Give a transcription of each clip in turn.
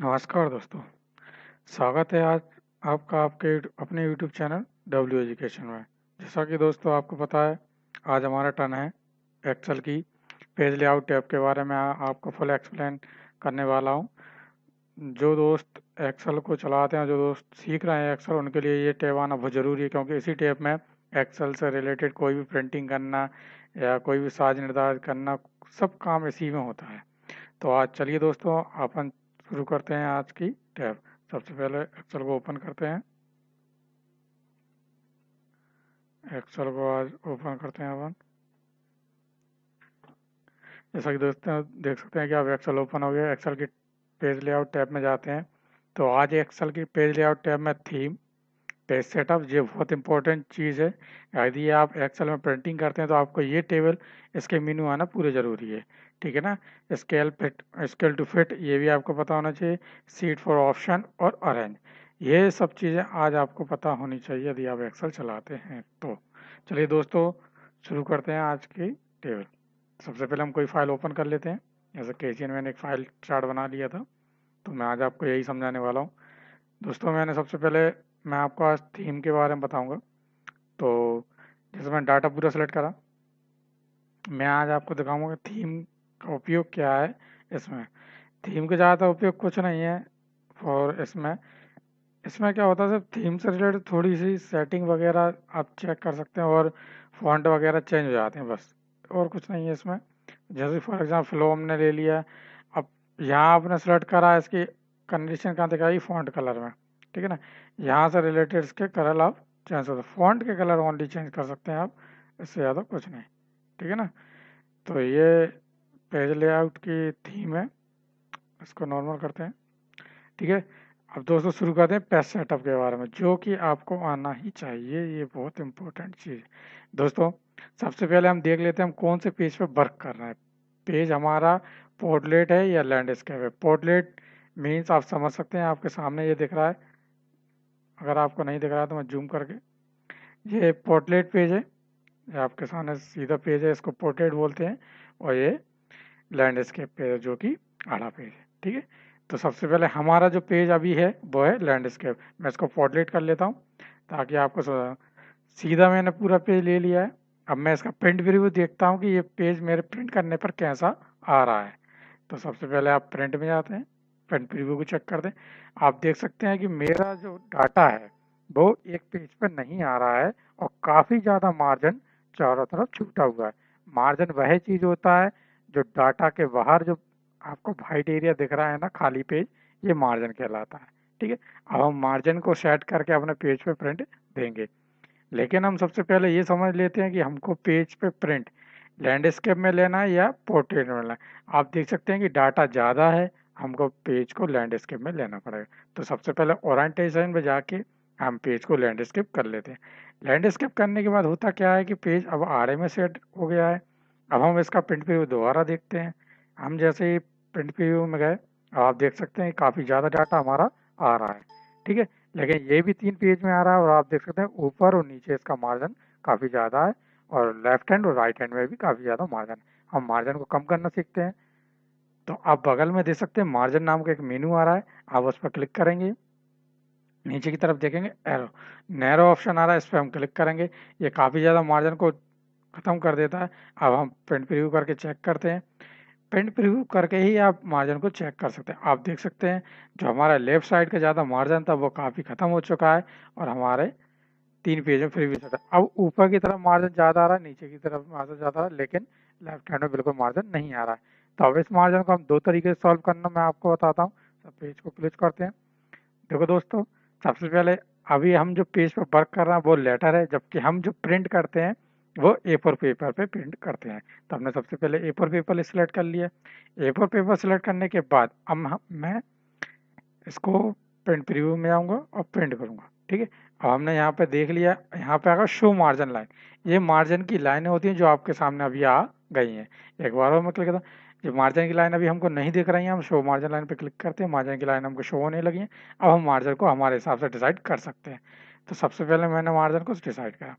नमस्कार दोस्तों स्वागत है आज आपका आपके अपने यूट्यूब चैनल डब्ल्यू एजुकेशन में जैसा कि दोस्तों आपको पता है आज हमारा टर्न है एक्सेल की पेज लेआउट टैब के बारे में आपको फुल एक्सप्लेन करने वाला हूं जो दोस्त एक्सेल को चलाते हैं जो दोस्त सीख रहे हैं एक्सेल उनके लिए ये टैब आना बहुत ज़रूरी है क्योंकि इसी टैब में एक्सेल से रिलेटेड कोई भी प्रिंटिंग करना या कोई भी साज निर्धारित करना सब काम इसी में होता है तो आज चलिए दोस्तों अपन शुरू करते हैं आज की टैब सबसे पहले एक्सेल को ओपन करते हैं एक्सेल को आज ओपन करते हैं अपन जैसा कि दोस्तों देख सकते हैं कि अब एक्सेल ओपन हो गया एक्सेल की पेज लेआउट टैब में जाते हैं तो आज एक्सेल की पेज लेआउट टैब में थीम पेज सेटअप ये बहुत इंपॉर्टेंट चीज़ है यदि आप एक्सेल में प्रिंटिंग करते हैं तो आपको ये टेबल इसके मीनू आना पूरे ज़रूरी है ठीक है ना scale fit scale to fit ये भी आपको पता होना चाहिए सीट फॉर ऑप्शन और अरेंज ये सब चीज़ें आज आपको पता होनी चाहिए यदि आप एक्सेल चलाते हैं तो चलिए दोस्तों शुरू करते हैं आज की टेबल सबसे पहले हम कोई फाइल ओपन कर लेते हैं जैसे के मैंने एक फाइल चार्ट बना लिया था तो मैं आज आपको यही समझाने वाला हूँ दोस्तों मैंने सबसे पहले मैं आपको आज थीम के बारे में बताऊँगा तो जैसे मैंने डाटा पूरा सेलेक्ट करा मैं आज आपको दिखाऊंगा थीम उपयोग क्या है इसमें थीम का ज़्यादा उपयोग कुछ नहीं है और इसमें इसमें क्या होता है सिर्फ थीम से रिलेटेड थोड़ी सी सेटिंग वगैरह आप चेक कर सकते हैं और फॉन्ट वगैरह चेंज हो जाते हैं बस और कुछ नहीं है इसमें जैसे फॉर एग्जाम्पल फ्लो हमने ले लिया अब यहाँ आपने सेलेक्ट करा इसकी कंडीशन कहाँ दिखाई फॉन्ट कलर में ठीक है ना यहाँ से रिलेटेड इसके कलर आप चेंज कर फॉन्ट के कलर ओनली चेंज कर सकते हैं आप इससे ज़्यादा कुछ नहीं ठीक है ना तो ये पेज लेआउट की थीम है इसको नॉर्मल करते हैं ठीक है अब दोस्तों शुरू करते हैं पेज सेटअप के बारे में जो कि आपको आना ही चाहिए ये बहुत इंपॉर्टेंट चीज़ दोस्तों सबसे पहले हम देख लेते हैं हम कौन से पेज पर पे वर्क कर रहे हैं पेज हमारा पोर्टलेट है या लैंडस्केप है पोर्टलेट मीन्स आप समझ सकते हैं आपके सामने ये दिख रहा है अगर आपको नहीं दिख रहा है तो मैं जूम करके ये पोर्टलेट पेज है ये आपके सामने सीधा पेज है इसको पोर्ट्रेट बोलते हैं और ये लैंडस्केप पेज है जो कि आधा पेज है ठीक है तो सबसे पहले हमारा जो पेज अभी है वो है लैंडस्केप मैं इसको पॉडलेट कर लेता हूँ ताकि आपको सीधा मैंने पूरा पेज ले लिया है अब मैं इसका प्रिंट रिव्यू देखता हूँ कि ये पेज मेरे प्रिंट करने पर कैसा आ रहा है तो सबसे पहले आप प्रिंट में जाते हैं प्रिंट रिव्यू को चेक कर दें आप देख सकते हैं कि मेरा जो डाटा है वो एक पेज पर नहीं आ रहा है और काफ़ी ज़्यादा मार्जिन चारों तरफ छूटा हुआ है मार्जिन वह चीज़ होता है जो डाटा के बाहर जो आपको वाइट एरिया दिख रहा है ना खाली पेज ये मार्जिन कहलाता है ठीक है अब हम मार्जिन को सेट करके अपने पेज पे प्रिंट देंगे लेकिन हम सबसे पहले ये समझ लेते हैं कि हमको पेज पे प्रिंट लैंडस्केप में लेना है या पोर्ट्रेट में लेना है आप देख सकते हैं कि डाटा ज़्यादा है हमको पेज को लैंडस्केप में लेना पड़ेगा तो सबसे पहले ओरेंटेशन में जाके हम पेज को लैंडस्केप कर लेते हैं लैंडस्केप करने के बाद होता क्या है कि पेज अब आर में सेट हो गया है अब हम इसका प्रिंट प्रीव्यू दोबारा देखते हैं हम जैसे ही प्रिंट प्रीव्यू में गए आप देख सकते हैं काफ़ी ज़्यादा डाटा हमारा आ रहा है ठीक है लेकिन ये भी तीन पेज में आ रहा है और आप देख सकते हैं ऊपर और नीचे इसका मार्जिन काफ़ी ज़्यादा है और लेफ्ट हैंड और राइट हैंड में भी काफ़ी ज़्यादा मार्जिन हम मार्जिन को कम करना सीखते हैं तो आप बगल में देख सकते हैं मार्जिन नाम का एक मेनू आ रहा है आप उस पर क्लिक करेंगे नीचे की तरफ देखेंगे एरो नैरो ऑप्शन आ रहा है इस पर हम क्लिक करेंगे ये काफ़ी ज़्यादा मार्जिन को ख़त्म कर देता है अब हम पेंट प्रिव्यू करके चेक करते हैं पेंट प्रिव्यू करके ही आप मार्जिन को चेक कर सकते हैं आप देख सकते हैं जो हमारा लेफ्ट साइड का ज़्यादा मार्जिन था वो काफ़ी ख़त्म हो चुका है और हमारे तीन पेज में प्रीवियस है अब ऊपर की तरफ मार्जिन ज़्यादा आ रहा है नीचे की तरफ मार्जिन ज़्यादा आ रहा है लेकिन लेफ्ट हैंड में बिल्कुल मार्जिन नहीं आ रहा है तो अब इस मार्जिन को हम दो तरीके से सॉल्व करना मैं आपको बताता हूँ सब पेज को क्लिक करते हैं देखो दोस्तों सबसे पहले अभी हम जो पेज पर वर्क कर रहे हैं वो लेटर है जबकि हम जो प्रिंट करते हैं वो ए फोर पेपर पे प्रिंट करते हैं तो हमने सबसे पहले ए फोर पेपर सिलेक्ट कर लिया ए फोर पेपर सिलेक्ट करने के बाद अब मैं इसको प्रिंट प्रिव्यू में आऊँगा और प्रिंट करूँगा ठीक है अब हमने यहाँ पे देख लिया यहाँ पे आगा शो मार्जिन लाइन ये मार्जिन की लाइनें होती हैं जो आपके सामने अभी आ गई हैं एक बार और मैं क्लिक करता जो मार्जिन की लाइन अभी हमको नहीं दिख रही है हम शो मार्जिन लाइन पे क्लिक करते हैं मार्जिन की लाइन हमको शो होने लगी है अब हम मार्जिन को हमारे हिसाब से डिसाइड कर सकते हैं तो सबसे पहले मैंने मार्जिन को डिसाइड करा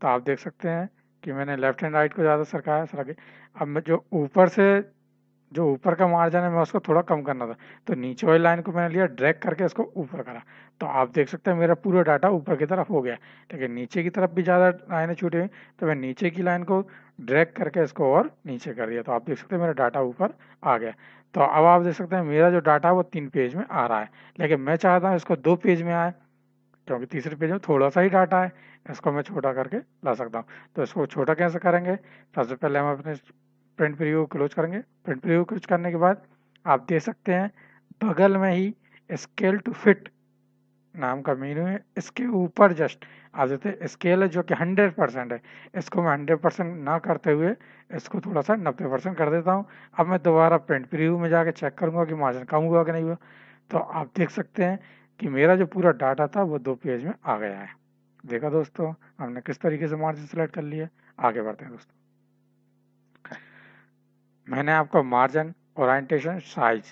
तो आप देख सकते हैं कि मैंने लेफ्ट एंड राइट को ज़्यादा सरकाया सरा के अब मैं जो ऊपर से जो ऊपर का मार्जिन है मैं उसको थोड़ा कम करना था तो नीचे वाली लाइन को मैंने लिया ड्रैग करके इसको ऊपर करा तो आप देख सकते हैं मेरा पूरा डाटा ऊपर की तरफ हो गया लेकिन नीचे की तरफ भी ज़्यादा लाइनें छूटी हुई तो मैं नीचे की लाइन को ड्रैग करके इसको और नीचे कर दिया तो आप देख सकते हैं मेरा डाटा ऊपर आ गया तो अब आप देख सकते हैं मेरा जो डाटा है वो तीन पेज में आ रहा है लेकिन मैं चाहता हूँ इसको दो पेज में आए क्योंकि तो तीसरे पेज में थोड़ा सा ही डाटा है इसको मैं छोटा करके ला सकता हूँ तो इसको छोटा कैसे करेंगे सबसे पहले हम अपने प्रिंट प्रिव्यू क्लोज करेंगे प्रिंट प्रिव्यू क्लोज करने के बाद आप देख सकते हैं बगल में ही स्केल टू फिट नाम का मीनू है इसके ऊपर जस्ट आप देते हैं स्केल है जो कि हंड्रेड परसेंट है इसको मैं हंड्रेड परसेंट ना करते हुए इसको थोड़ा सा नब्बे परसेंट कर देता हूँ अब मैं दोबारा प्रिंट प्रिव्यू में जाके चेक करूँगा कि मार्जिन कम हुआ कि नहीं हुआ तो आप देख सकते हैं कि मेरा जो पूरा डाटा था वो दो पेज में आ गया है देखा दोस्तों हमने किस तरीके से मार्जिन सेलेक्ट कर लिया आगे बढ़ते हैं दोस्तों मैंने आपको मार्जिन ओरिएंटेशन साइज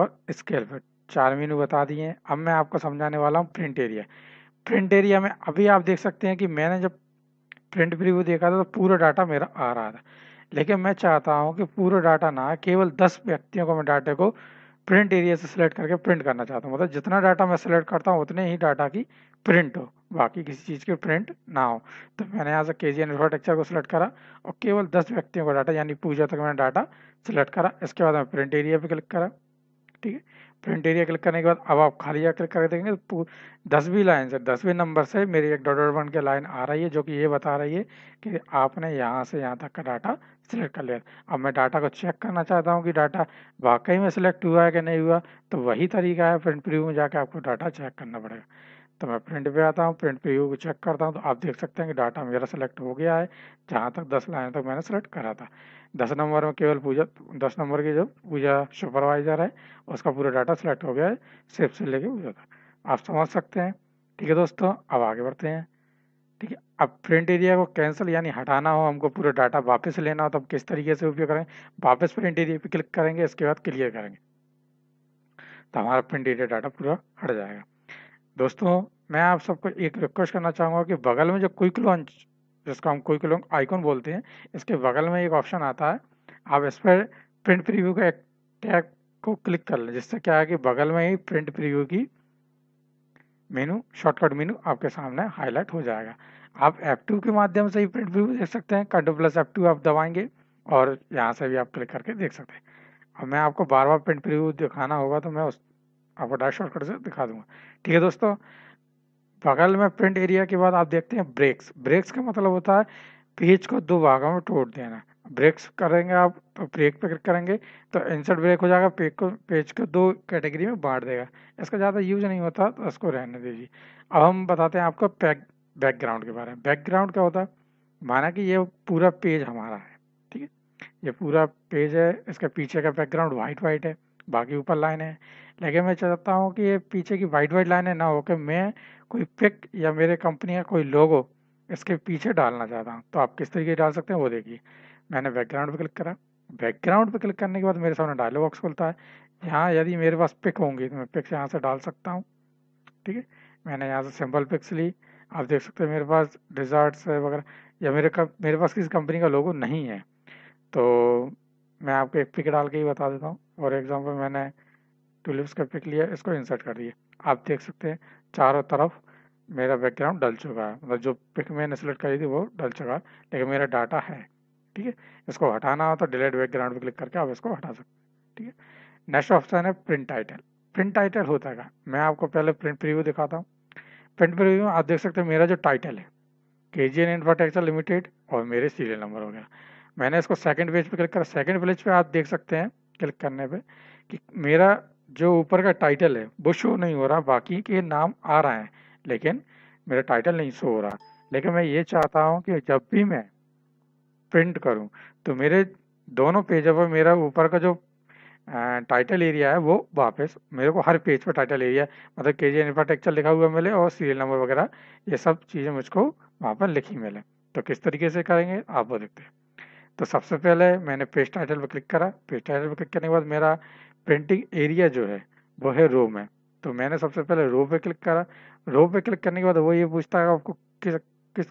और स्केल पर चार मीनू बता दिए अब मैं आपको समझाने वाला हूँ प्रिंट एरिया प्रिंट एरिया में अभी आप देख सकते हैं कि मैंने जब प्रिंट प्रिव्यू देखा था तो पूरा डाटा मेरा आ रहा था लेकिन मैं चाहता हूँ कि पूरा डाटा ना केवल दस व्यक्तियों को मैं डाटे को प्रिंट एरिया से सिलेक्ट करके प्रिंट करना चाहता हूँ मतलब जितना डाटा मैं सिलेक्ट करता हूँ उतने ही डाटा की प्रिंट हो बाकी किसी चीज़ की प्रिंट ना हो तो मैंने यहाँ से के जी को सिलेक्ट करा और केवल दस व्यक्तियों का डाटा यानी पूजा तक मैंने डाटा सिलेक्ट करा इसके बाद मैं प्रिंट एरिया पर क्लिक करा ठीक है प्रिंट एरिया क्लिक करने के बाद अब आप खाली क्लिक कर देंगे तो दसवीं लाइन से दसवीं नंबर से मेरी एक डॉट वन के लाइन आ रही है जो कि ये बता रही है कि आपने यहाँ से यहाँ तक का डाटा सिलेक्ट कर लिया अब मैं डाटा को चेक करना चाहता हूँ कि डाटा वाकई में सिलेक्ट हुआ है कि नहीं हुआ तो वही तरीका है प्रिंट प्रीव्यू में जाकर आपको डाटा चेक करना पड़ेगा तो मैं प्रिंट पे आता हूँ प्रिंट प्रीव्यू को चेक करता हूँ तो आप देख सकते हैं कि डाटा मेरा सेलेक्ट हो गया है जहाँ तक दस लाइन तक मैंने सेलेक्ट करा था दस नंबर में केवल पूजा दस नंबर की जो पूजा सुपरवाइज़र है उसका पूरा डाटा सेलेक्ट हो गया है सिर्फ से लेके पूजा था आप समझ सकते हैं ठीक है दोस्तों अब आगे बढ़ते हैं ठीक है अब प्रिंट एरिया को कैंसिल यानी हटाना हो हमको पूरा डाटा वापस लेना हो तो हम किस तरीके से उपयोग करें वापस प्रिंट एरिया पर क्लिक करेंगे इसके बाद क्लियर करेंगे तो हमारा प्रिंट एरिया डाटा पूरा हट जाएगा दोस्तों मैं आप सबको एक रिक्वेस्ट करना चाहूँगा कि बगल में जो क्विक लॉन्च जिसको हम क्विक लॉन्च आइकॉन बोलते हैं इसके बगल में एक ऑप्शन आता है आप इस पर प्रिंट प्रीव्यू का एक टैग को क्लिक कर लें जिससे क्या है कि बगल में ही प्रिंट प्रीव्यू की मेनू शॉर्टकट मेनू आपके सामने हाईलाइट हो जाएगा आप F2 के माध्यम से ही प्रिंट प्रीव्यू देख सकते हैं कंट्रोल प्लस एफ आप दबाएंगे और यहाँ से भी आप क्लिक करके देख सकते हैं अब मैं आपको बार बार प्रिंट प्रीव्यू दिखाना होगा तो मैं उस आपको डार्क शॉर्टकट से दिखा दूंगा ठीक है दोस्तों बगल में प्रिंट एरिया के बाद आप देखते हैं ब्रेक्स ब्रेक्स का मतलब होता है पेज को दो भागों में टूट देना ब्रेक्स करेंगे आप तो ब्रेक पे क्लिक करेंगे तो इंसर्ट ब्रेक हो जाएगा पेज को पेज को दो कैटेगरी में बांट देगा इसका ज़्यादा यूज नहीं होता तो इसको रहने दीजिए अब हम बताते हैं आपको पैक बैकग्राउंड के बारे में बैकग्राउंड क्या होता है माना कि ये पूरा पेज हमारा है ठीक है ये पूरा पेज है इसके पीछे का बैकग्राउंड वाइट वाइट है बाकी ऊपर लाइन है लेकिन मैं चाहता हूँ कि ये पीछे की वाइट वाइट है ना हो कि मैं कोई पिक या मेरे कंपनी का कोई लोगो इसके पीछे डालना चाहता हूँ तो आप किस तरीके डाल सकते हैं वो देखिए मैंने बैकग्राउंड पर क्लिक करा बैकग्राउंड पर क्लिक करने के बाद मेरे सामने डायलॉग बॉक्स खुलता है यहाँ यदि मेरे पास पिक होंगी तो मैं पिक्स यहाँ से डाल सकता हूँ ठीक है मैंने यहाँ से सिंपल पिक्स ली आप देख सकते हो मेरे पास डिज़र्ट्स वगैरह या मेरे का मेरे पास किसी कंपनी का लोगो नहीं है तो मैं आपको एक पिक डाल के ही बता देता हूँ और एग्जाम्पल मैंने टूलिप्स का पिक लिया इसको इंसर्ट कर दिया आप देख सकते हैं चारों तरफ मेरा बैकग्राउंड डल चुका है मतलब जो पिक मैंने सेलेक्ट करी थी वो डल चुका है लेकिन मेरा डाटा है ठीक है इसको हटाना हो तो डिलेट बैकग्राउंड पर क्लिक करके आप इसको हटा सकते हैं ठीक है नेक्स्ट ऑप्शन है प्रिंट टाइटल प्रिंट टाइटल होता है मैं आपको पहले प्रिंट प्रिव्यू दिखाता हूँ प्रिंट प्रिव्यू में आप देख सकते हैं मेरा जो टाइटल है के जी एन इन्फ्राटेक्चर लिमिटेड और मेरे सीरियल नंबर हो गया मैंने इसको सेकंड पेज पे क्लिक करा सेकंड पेज पे आप देख सकते हैं क्लिक करने पे कि मेरा जो ऊपर का टाइटल है वो शो नहीं हो रहा बाकी के नाम आ रहा है लेकिन मेरा टाइटल नहीं शो हो रहा लेकिन मैं ये चाहता हूँ कि जब भी मैं प्रिंट करूँ तो मेरे दोनों पेजों पर मेरा ऊपर का जो टाइटल एरिया है वो वापस मेरे को हर पेज पर टाइटल एरिया मतलब के जी इंफ्रास्ट्रक्चर लिखा हुआ मिले और सीरियल नंबर वगैरह ये सब चीज़ें मुझको वहाँ पर लिखी मिले तो किस तरीके से करेंगे आप वो देखते हैं तो सबसे पहले मैंने पेज टाइटल पर क्लिक करा पेज टाइटल पर क्लिक करने के बाद मेरा प्रिंटिंग एरिया जो है वो है रो में तो मैंने सबसे पहले रो पे क्लिक करा रो पे क्लिक करने के बाद वो ये पूछता है आपको किस किस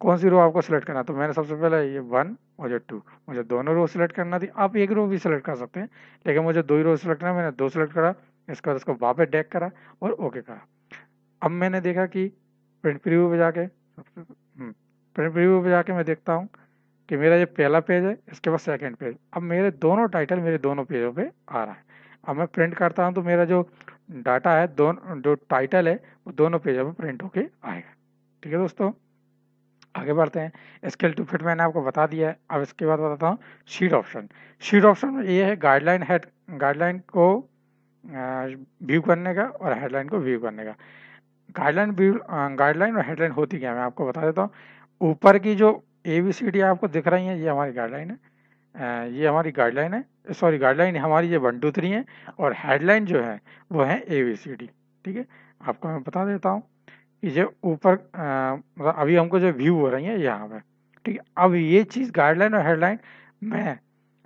कौन सी रो आपको सिलेक्ट करना तो मैंने सबसे पहले ये वन और ये टू मुझे दोनों रो सिलेक्ट करना थी आप एक रो भी सिलेक्ट कर सकते हैं लेकिन मुझे दो ही रो सिलेक्ट करना मैंने दो सिलेक्ट करा इसके बाद उसको वापस डेक करा और ओके करा अब मैंने देखा कि प्रिंट प्रिव्यू पे जाके प्रिंट हम्म, प्रिव्यू पे जाके मैं देखता हूँ कि मेरा ये पहला पेज है इसके बाद सेकंड पेज अब मेरे दोनों टाइटल मेरे दोनों पेजों पे आ रहा है अब मैं प्रिंट करता हूँ तो मेरा जो डाटा है दोनों जो टाइटल है वो दोनों पेजों पर प्रिंट होके आएगा ठीक है दोस्तों आगे बढ़ते हैं स्केल टू फिट मैंने आपको बता दिया है अब इसके बाद बताता हूँ शीट ऑप्शन शीट ऑप्शन में ये है गाइडलाइन हेड गाइडलाइन को व्यू करने का और हेडलाइन को व्यू करने का गाइडलाइन व्यू गाइडलाइन और हेडलाइन होती क्या मैं आपको बता देता हूँ ऊपर की जो ए बी सी डी आपको दिख रही हैं ये हमारी गाइडलाइन है ये हमारी गाइडलाइन है सॉरी गाइडलाइन हमारी ये वन टू थ्री है और हेडलाइन जो है वो है ए बी सी डी ठीक है आपको मैं बता देता हूँ कि जो ऊपर मतलब अभी हमको जो व्यू हो रही है यहाँ पे ठीक है अब ये चीज़ गाइडलाइन और हेडलाइन मैं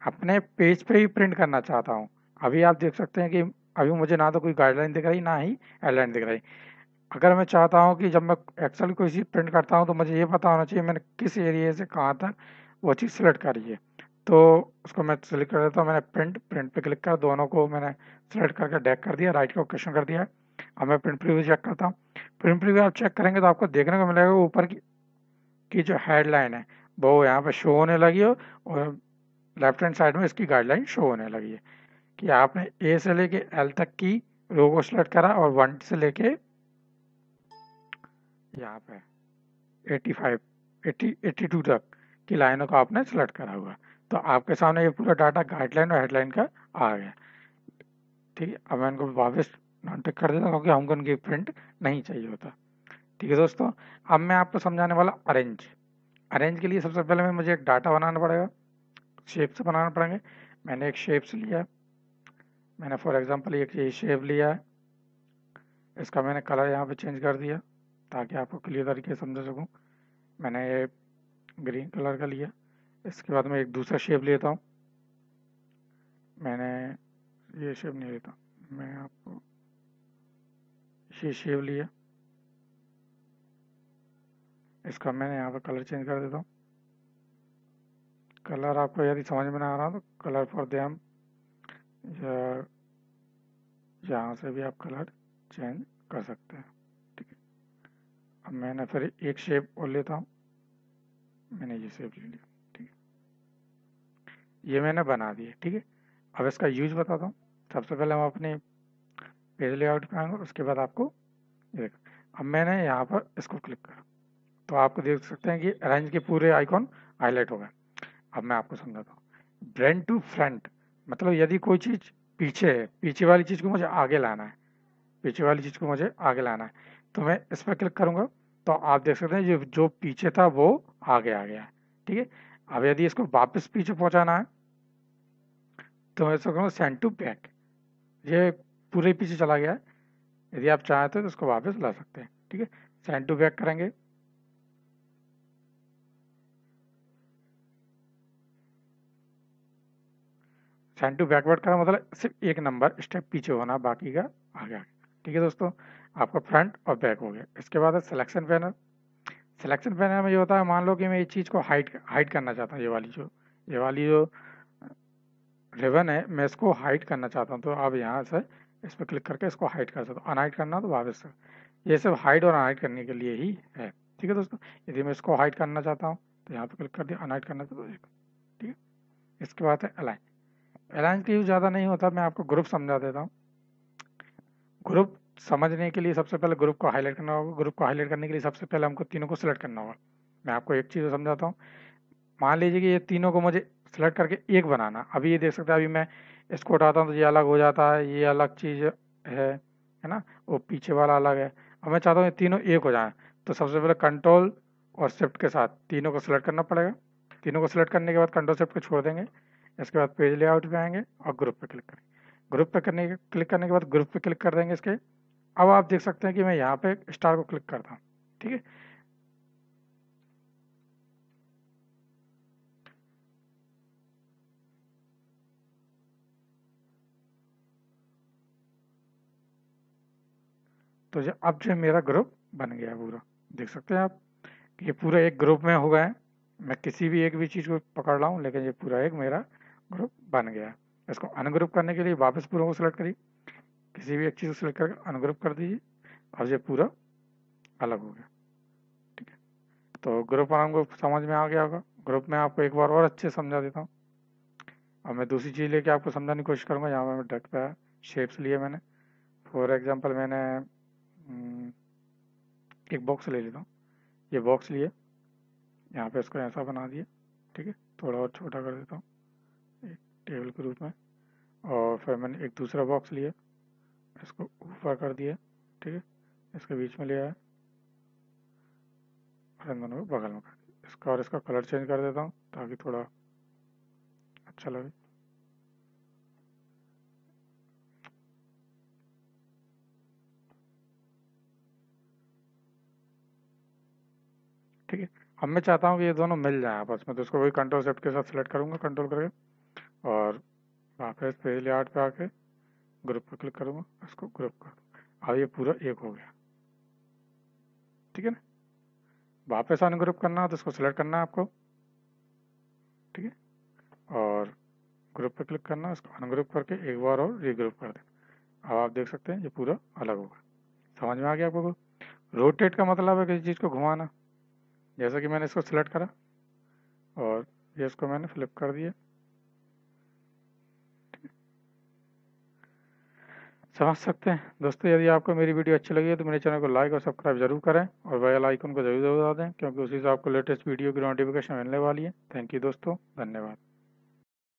अपने पेज पे ही प्रिंट करना चाहता हूँ अभी आप देख सकते हैं कि अभी मुझे ना तो कोई गाइडलाइन दिख रही ना ही हेडलाइन दिख रही अगर मैं चाहता हूँ कि जब मैं एक्सेल को इसी प्रिंट करता हूँ तो मुझे ये पता होना चाहिए मैंने किस एरिए से कहाँ तक वो चीज़ सेलेक्ट करी है तो उसको मैं सेलेक्ट कर देता हूँ मैंने प्रिंट प्रिंट पे क्लिक कर दोनों को मैंने सेलेक्ट करके डेक कर दिया राइट का क्वेश्चन कर दिया अब मैं प्रिंट प्रिव्यू चेक करता हूँ प्रिंट प्रिव्यू आप चेक करेंगे तो आपको देखने को मिलेगा ऊपर की की जो हेडलाइन है वो यहाँ पर शो होने लगी हो और लेफ्ट हैंड साइड में इसकी गाइडलाइन शो होने लगी है कि आपने ए से लेके एल तक की रो को सेलेक्ट करा और वन से लेके यहाँ पे 85, 80, 82 तक की लाइनों को आपने सेलेक्ट करा हुआ तो आपके सामने ये पूरा डाटा गाइडलाइन और हेडलाइन का आ गया ठीक है अब मैं इनको वापस नॉन टिक कर देता क्योंकि हमको इनकी प्रिंट नहीं चाहिए होता ठीक है दोस्तों अब मैं आपको समझाने वाला अरेंज अरेंज के लिए सबसे पहले मैं मुझे एक डाटा बनाना पड़ेगा शेप से बनाना पड़ेंगे मैंने एक शेप्स लिया मैंने फॉर एग्ज़ाम्पल एक ये शेप लिया है इसका मैंने कलर यहाँ पे चेंज कर दिया ताकि आपको क्लियर तरीके से समझा सकूँ मैंने ये ग्रीन कलर का लिया इसके बाद मैं एक दूसरा शेप लेता हूँ मैंने ये शेप नहीं लेता मैं आपको ये शेप लिया इसका मैंने यहाँ पर कलर चेंज कर देता हूँ कलर आपको यदि समझ में ना आ रहा तो कलर फॉर दैम या यहाँ से भी आप कलर चेंज कर सकते हैं अब मैंने फिर एक शेप और लेता हूँ मैंने ये शेप ले लिया ठीक है ये मैंने बना दिया ठीक है अब इसका यूज बताता हूँ सबसे पहले हम अपने पेज लेआउट पे आएंगे उसके बाद आपको देख अब मैंने यहाँ पर इसको क्लिक करा तो आपको देख सकते हैं कि अरेंज के पूरे आइकॉन हाईलाइट हो गए अब मैं आपको समझाता हूँ ब्रेंड टू फ्रंट मतलब यदि कोई चीज़ पीछे है पीछे वाली चीज़ को मुझे आगे लाना है पीछे वाली चीज़ को मुझे आगे लाना है तो मैं इस पर क्लिक करूँगा तो आप देख सकते हैं ये जो पीछे था वो आगे आ गया ठीक है अब यदि इसको वापस पीछे पहुँचाना है तो मैं इसको सेंड टू बैक ये पूरे पीछे चला गया है यदि आप चाहें तो इसको वापस ला सकते हैं ठीक है सेंड टू बैक करेंगे सेंड टू बैकवर्ड का मतलब सिर्फ एक नंबर स्टेप पीछे होना बाकी का आगे आगे ठीक है दोस्तों आपका फ्रंट और बैक हो गया इसके बाद है सिलेक्शन पैनल सिलेक्शन पैनल में ये होता है मान लो कि मैं इस चीज़ को हाइट हाइट करना चाहता हूँ ये वाली जो ये वाली जो रिबन है मैं इसको हाइट करना चाहता हूँ तो आप यहाँ से इस पर क्लिक करके इसको हाइट कर सकते हो अनहाइट करना तो वापस ये सब हाइट और अनहाइट करने के लिए ही है ठीक है दोस्तों यदि मैं इसको हाइट करना चाहता हूँ तो यहाँ पर क्लिक कर दिया अनहाइट करना चाहता हूँ ठीक है इसके बाद है अलाइन अलाइन का यूज़ ज़्यादा नहीं होता मैं आपको ग्रुप समझा देता हूँ ग्रुप समझने के लिए सबसे पहले ग्रुप को हाईलाइट करना होगा ग्रुप को हाईलाइट करने के लिए सबसे पहले हमको तीनों को सिलेक्ट करना होगा मैं आपको एक चीज़ समझाता हूँ मान लीजिए कि ये तीनों को मुझे सिलेक्ट करके एक बनाना अभी ये देख सकते हैं अभी मैं इसको उठाता हूँ तो ये अलग हो जाता है ये अलग चीज़ है है ना वो पीछे वाला अलग है अब मैं चाहता हूँ ये तीनों एक हो जाए तो सबसे पहले कंट्रोल और शिफ्ट के साथ तीनों को सिलेक्ट करना पड़ेगा तीनों को सिलेक्ट करने के बाद कंट्रोल शिफ्ट को छोड़ देंगे इसके बाद पेज लेआउट पे आएंगे और ग्रुप पे क्लिक करेंगे ग्रुप पे करने के क्लिक करने के बाद ग्रुप पे क्लिक कर देंगे इसके अब आप देख सकते हैं कि मैं यहाँ पे स्टार को क्लिक करता हूँ ठीक है तो जो अब जो मेरा ग्रुप बन गया पूरा देख सकते हैं आप ये पूरा एक ग्रुप में हो गया है मैं किसी भी एक भी चीज़ को पकड़ रहा हूँ लेकिन ये पूरा एक मेरा ग्रुप बन गया है इसको अनग्रुप करने के लिए वापस पूरा को सिलेक्ट करिए किसी भी एक चीज़ को सिलेक्ट करके अनग्रुप कर दीजिए और ये पूरा अलग हो गया ठीक है तो ग्रुप आराम को समझ में आ गया होगा ग्रुप में आपको एक बार और अच्छे समझा देता हूँ अब मैं दूसरी चीज़ लेके आपको समझाने की कोशिश करूँगा यहाँ पर मैं डक पाया शेप्स लिए मैंने फॉर एग्ज़ाम्पल मैंने हम्म, एक बॉक्स ले लेता हूँ ये बॉक्स लिए यहाँ पे इसको ऐसा बना दिए ठीक है थोड़ा और छोटा कर देता हूँ टेबल के रूप में और फिर मैंने एक दूसरा बॉक्स लिया इसको ऊपर कर दिया ठीक है इसके बीच में ले आया और इन दोनों को बगल में कर दिया इसका और इसका कलर चेंज कर देता हूँ ताकि थोड़ा अच्छा लगे ठीक है अब मैं चाहता हूँ कि ये दोनों मिल जाए आपस में तो इसको वही कंट्रोल सेफ्ट के साथ सेलेक्ट करूँगा कंट्रोल करके और वापस पहले आर्ट पे आके ग्रुप पर क्लिक करूँगा इसको ग्रुप कर अब ये पूरा एक हो गया ठीक है ना वापस अनग्रुप करना तो इसको सिलेक्ट करना है आपको ठीक है और ग्रुप पर क्लिक करना इसको अनग्रुप करके एक बार और रीग्रुप कर देना अब आप देख सकते हैं ये पूरा अलग होगा समझ में आ गया आपको रोटेट का मतलब है किसी चीज़ को घुमाना जैसा कि मैंने इसको सिलेक्ट करा और ये इसको मैंने फ्लिप कर दिया समझ सकते हैं दोस्तों यदि आपको मेरी वीडियो अच्छी लगी है तो मेरे चैनल को लाइक और सब्सक्राइब जरूर करें और बेल आइकन को जरूर दबा दें क्योंकि उसी से आपको लेटेस्ट वीडियो की नोटिफिकेशन मिलने वाली है थैंक यू दोस्तों धन्यवाद